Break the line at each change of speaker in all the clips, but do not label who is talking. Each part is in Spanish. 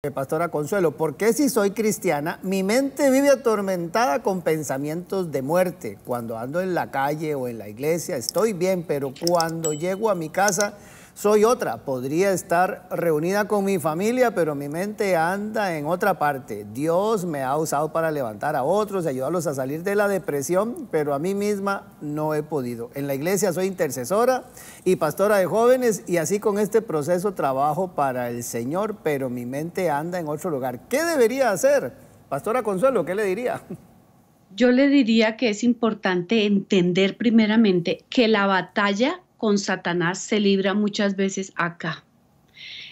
Eh, Pastora Consuelo, ¿por qué si soy cristiana, mi mente vive atormentada con pensamientos de muerte? Cuando ando en la calle o en la iglesia estoy bien, pero cuando llego a mi casa soy otra. Podría estar reunida con mi familia, pero mi mente anda en otra parte. Dios me ha usado para levantar a otros, ayudarlos a salir de la depresión, pero a mí misma no he podido. En la iglesia soy intercesora y pastora de jóvenes y así con este proceso trabajo para el Señor, pero mi mente anda en otro lugar. ¿Qué debería hacer? Pastora Consuelo, ¿qué le diría?
Yo le diría que es importante entender primeramente que la batalla con Satanás se libra muchas veces acá.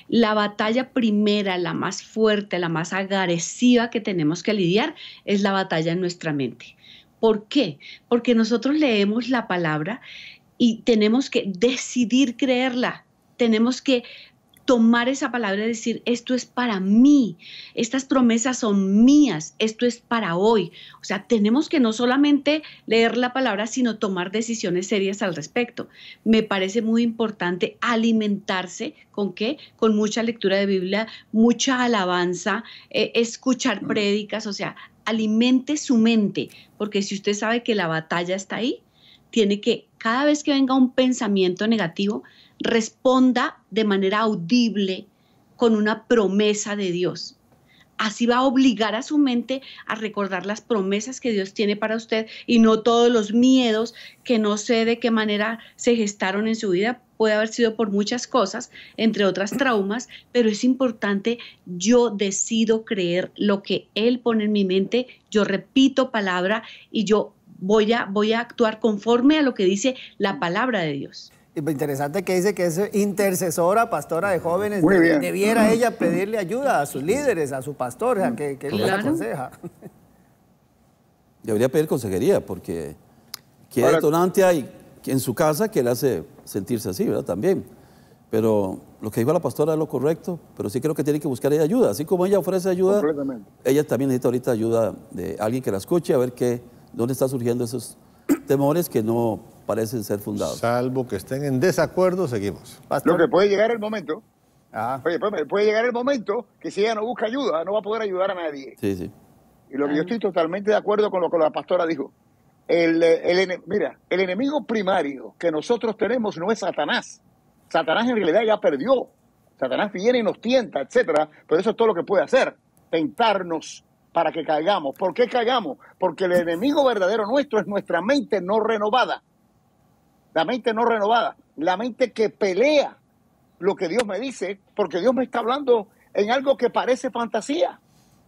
La batalla primera, la más fuerte, la más agresiva que tenemos que lidiar es la batalla en nuestra mente. ¿Por qué? Porque nosotros leemos la palabra y tenemos que decidir creerla, tenemos que tomar esa palabra y decir, esto es para mí, estas promesas son mías, esto es para hoy. O sea, tenemos que no solamente leer la palabra, sino tomar decisiones serias al respecto. Me parece muy importante alimentarse con qué? Con mucha lectura de Biblia, mucha alabanza, eh, escuchar mm. prédicas, o sea, alimente su mente, porque si usted sabe que la batalla está ahí, tiene que, cada vez que venga un pensamiento negativo, responda de manera audible con una promesa de Dios. Así va a obligar a su mente a recordar las promesas que Dios tiene para usted y no todos los miedos que no sé de qué manera se gestaron en su vida. Puede haber sido por muchas cosas, entre otras traumas, pero es importante, yo decido creer lo que Él pone en mi mente, yo repito palabra y yo voy a, voy a actuar conforme a lo que dice la palabra de Dios. Pues, interesante
que dice que es intercesora, pastora de jóvenes. Debiera ella pedirle ayuda a sus líderes, a su pastor, a que, que aconseja.
Debería pedir consejería, porque qué Ahora, detonante hay en su casa que le hace sentirse así, ¿verdad? También. Pero lo que dijo la pastora es lo correcto, pero sí creo que tiene que buscar ella ayuda. Así como ella ofrece ayuda, ella también necesita ahorita ayuda de alguien que la escuche, a ver qué, dónde están surgiendo esos temores que no parecen ser fundados. Salvo que estén en desacuerdo,
seguimos. Lo que puede llegar el momento. Ah. Pues, puede, llegar el momento que si ella no busca ayuda, no va a poder ayudar a nadie.
Y
lo que yo estoy totalmente de acuerdo con lo que la pastora dijo. El, mira, el enemigo primario que nosotros tenemos no es Satanás. Satanás en realidad ya perdió. Satanás viene y nos tienta, etcétera, pero eso es todo lo que puede hacer, tentarnos para que caigamos. ¿Por qué caigamos? Porque el enemigo verdadero nuestro es nuestra mente no renovada la mente no renovada, la mente que pelea lo que Dios me dice, porque Dios me está hablando en algo que parece fantasía.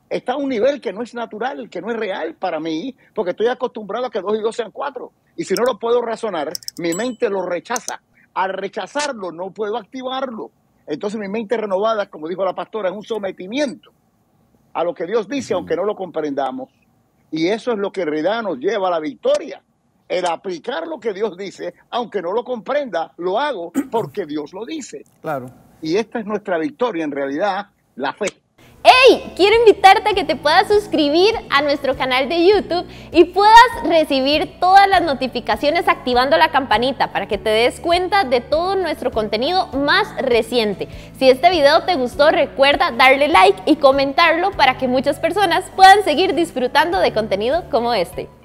Está a un nivel que no es natural, que no es real para mí, porque estoy acostumbrado a que dos y dos sean cuatro. Y si no lo puedo razonar, mi mente lo rechaza. Al rechazarlo, no puedo activarlo. Entonces mi mente renovada, como dijo la pastora, es un sometimiento a lo que Dios dice, aunque no lo comprendamos. Y eso es lo que en realidad nos lleva a la victoria el aplicar lo que Dios dice, aunque no lo comprenda, lo hago porque Dios lo dice. Claro. Y esta es nuestra victoria, en realidad, la fe.
¡Hey! Quiero invitarte a que te puedas suscribir a nuestro canal de YouTube y puedas recibir todas las notificaciones activando la campanita para que te des cuenta de todo nuestro contenido más reciente. Si este video te gustó, recuerda darle like y comentarlo para que muchas personas puedan seguir disfrutando de contenido como este.